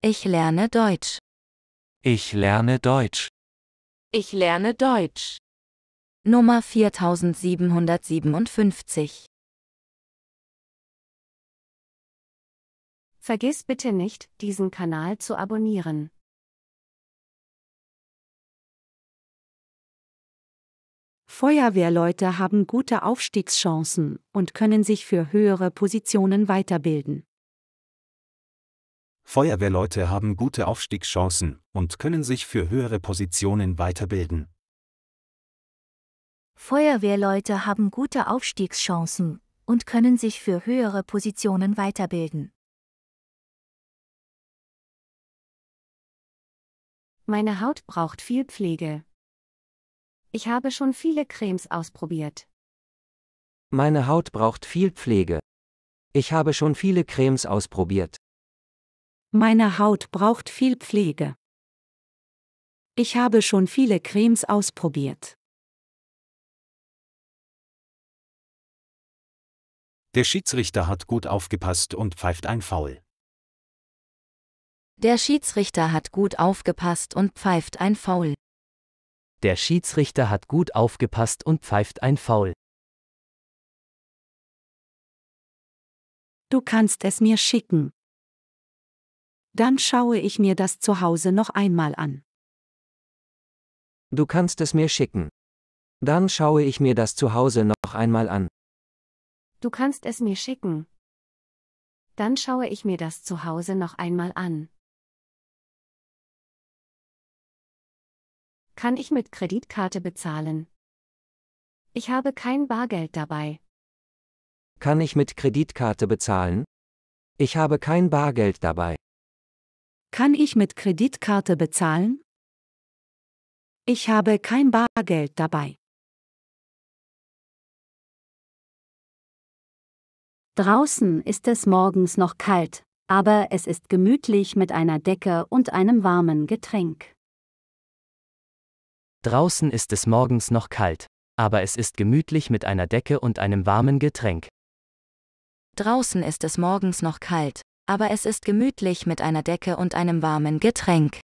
Ich lerne Deutsch. Ich lerne Deutsch. Ich lerne Deutsch. Nummer 4757. Vergiss bitte nicht, diesen Kanal zu abonnieren. Feuerwehrleute haben gute Aufstiegschancen und können sich für höhere Positionen weiterbilden. Feuerwehrleute haben gute Aufstiegschancen und können sich für höhere Positionen weiterbilden. Feuerwehrleute haben gute Aufstiegschancen und können sich für höhere Positionen weiterbilden. Meine Haut braucht viel Pflege. Ich habe schon viele Cremes ausprobiert. Meine Haut braucht viel Pflege. Ich habe schon viele Cremes ausprobiert. Meine Haut braucht viel Pflege. Ich habe schon viele Cremes ausprobiert. Der Schiedsrichter hat gut aufgepasst und pfeift ein Foul. Der Schiedsrichter hat gut aufgepasst und pfeift ein Foul. Der Schiedsrichter hat gut aufgepasst und pfeift ein Foul. Du kannst es mir schicken. Dann schaue ich mir das zu Hause noch einmal an. Du kannst es mir schicken. Dann schaue ich mir das zu Hause noch einmal an. Du kannst es mir schicken. Dann schaue ich mir das zu Hause noch einmal an. Kann ich mit Kreditkarte bezahlen? Ich habe kein Bargeld dabei. Kann ich mit Kreditkarte bezahlen? Ich habe kein Bargeld dabei. Kann ich mit Kreditkarte bezahlen? Ich habe kein Bargeld dabei. Draußen ist es morgens noch kalt, aber es ist gemütlich mit einer Decke und einem warmen Getränk. Draußen ist es morgens noch kalt, aber es ist gemütlich mit einer Decke und einem warmen Getränk. Draußen ist es morgens noch kalt, aber es ist gemütlich mit einer Decke und einem warmen Getränk.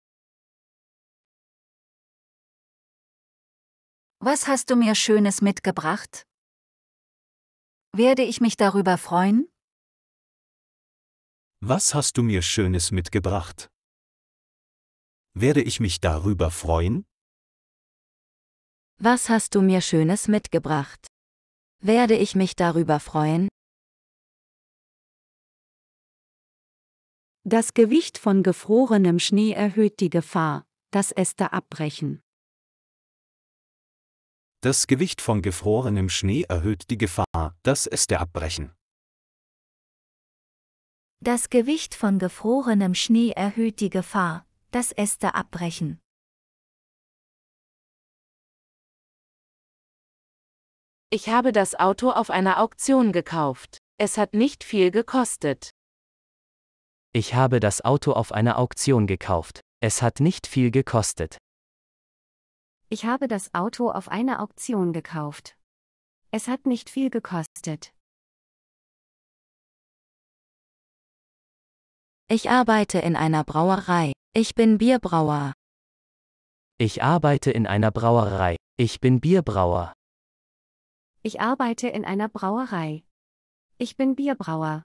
Was hast du mir Schönes mitgebracht? Werde ich mich darüber freuen? Was hast du mir Schönes mitgebracht? Werde ich mich darüber freuen? Was hast du mir Schönes mitgebracht? Werde ich mich darüber freuen? Das Gewicht von gefrorenem Schnee erhöht die Gefahr, dass Äste abbrechen. Das Gewicht von gefrorenem Schnee erhöht die Gefahr, dass Äste abbrechen. Das Gewicht von gefrorenem Schnee erhöht die Gefahr, dass Äste abbrechen. Ich habe das Auto auf einer Auktion gekauft. Es hat nicht viel gekostet. Ich habe das Auto auf einer Auktion gekauft. Es hat nicht viel gekostet. Ich habe das Auto auf einer Auktion gekauft. Es hat nicht viel gekostet. Ich arbeite in einer Brauerei. Ich bin Bierbrauer. Ich arbeite in einer Brauerei. Ich bin Bierbrauer. Ich arbeite in einer Brauerei. Ich bin Bierbrauer.